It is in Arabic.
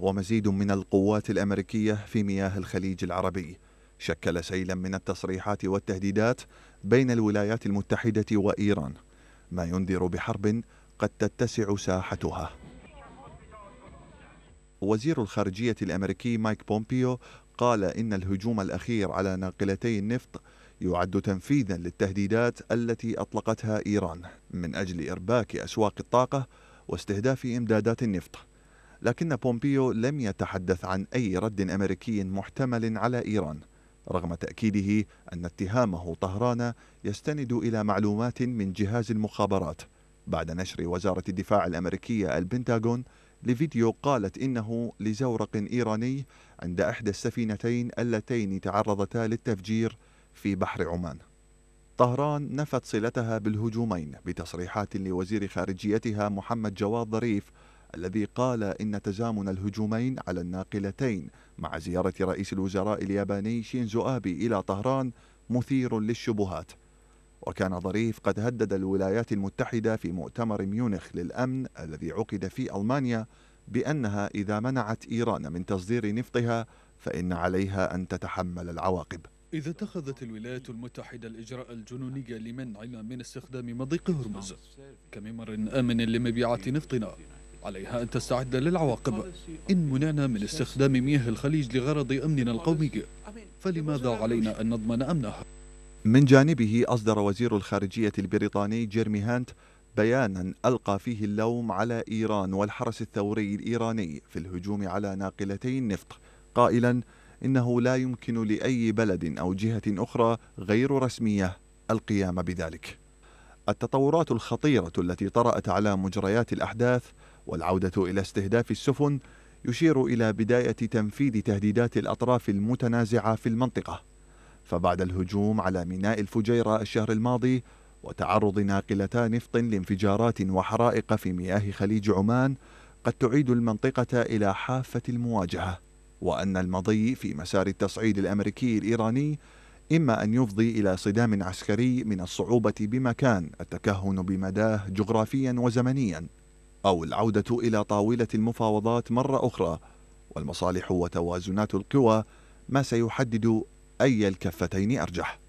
ومزيد من القوات الأمريكية في مياه الخليج العربي شكل سيلا من التصريحات والتهديدات بين الولايات المتحدة وإيران ما ينذر بحرب قد تتسع ساحتها وزير الخارجية الأمريكي مايك بومبيو قال إن الهجوم الأخير على ناقلتي النفط يعد تنفيذا للتهديدات التي أطلقتها إيران من أجل إرباك أسواق الطاقة واستهداف إمدادات النفط لكن بومبيو لم يتحدث عن أي رد أمريكي محتمل على إيران رغم تأكيده أن اتهامه طهران يستند إلى معلومات من جهاز المخابرات بعد نشر وزارة الدفاع الأمريكية البنتاغون لفيديو قالت إنه لزورق إيراني عند إحدى السفينتين اللتين تعرضتا للتفجير في بحر عمان طهران نفت صلتها بالهجومين بتصريحات لوزير خارجيتها محمد جواد ظريف الذي قال إن تزامن الهجومين على الناقلتين مع زيارة رئيس الوزراء الياباني شينزو آبي إلى طهران مثير للشبهات وكان ظريف قد هدد الولايات المتحدة في مؤتمر ميونخ للأمن الذي عقد في ألمانيا بأنها إذا منعت إيران من تصدير نفطها فإن عليها أن تتحمل العواقب إذا اتخذت الولايات المتحدة الإجراء الجنوني لمنعنا من استخدام مضيق هرمز كممر آمن لمبيعات نفطنا عليها أن تستعد للعواقب إن منعنا من استخدام مياه الخليج لغرض أمننا القومي فلماذا علينا أن نضمن أمنها؟ من جانبه أصدر وزير الخارجية البريطاني جيرمي هانت بيانا ألقى فيه اللوم على إيران والحرس الثوري الإيراني في الهجوم على ناقلتي النفط قائلا إنه لا يمكن لأي بلد أو جهة أخرى غير رسمية القيام بذلك التطورات الخطيرة التي طرأت على مجريات الأحداث والعودة إلى استهداف السفن يشير إلى بداية تنفيذ تهديدات الأطراف المتنازعة في المنطقة فبعد الهجوم على ميناء الفجيرة الشهر الماضي وتعرض ناقلتا نفط لانفجارات وحرائق في مياه خليج عمان قد تعيد المنطقة إلى حافة المواجهة وأن المضي في مسار التصعيد الأمريكي الإيراني إما أن يفضي إلى صدام عسكري من الصعوبة بمكان التكهن بمداه جغرافيا وزمنيا أو العودة إلى طاولة المفاوضات مرة أخرى والمصالح وتوازنات القوى ما سيحدد أي الكفتين أرجح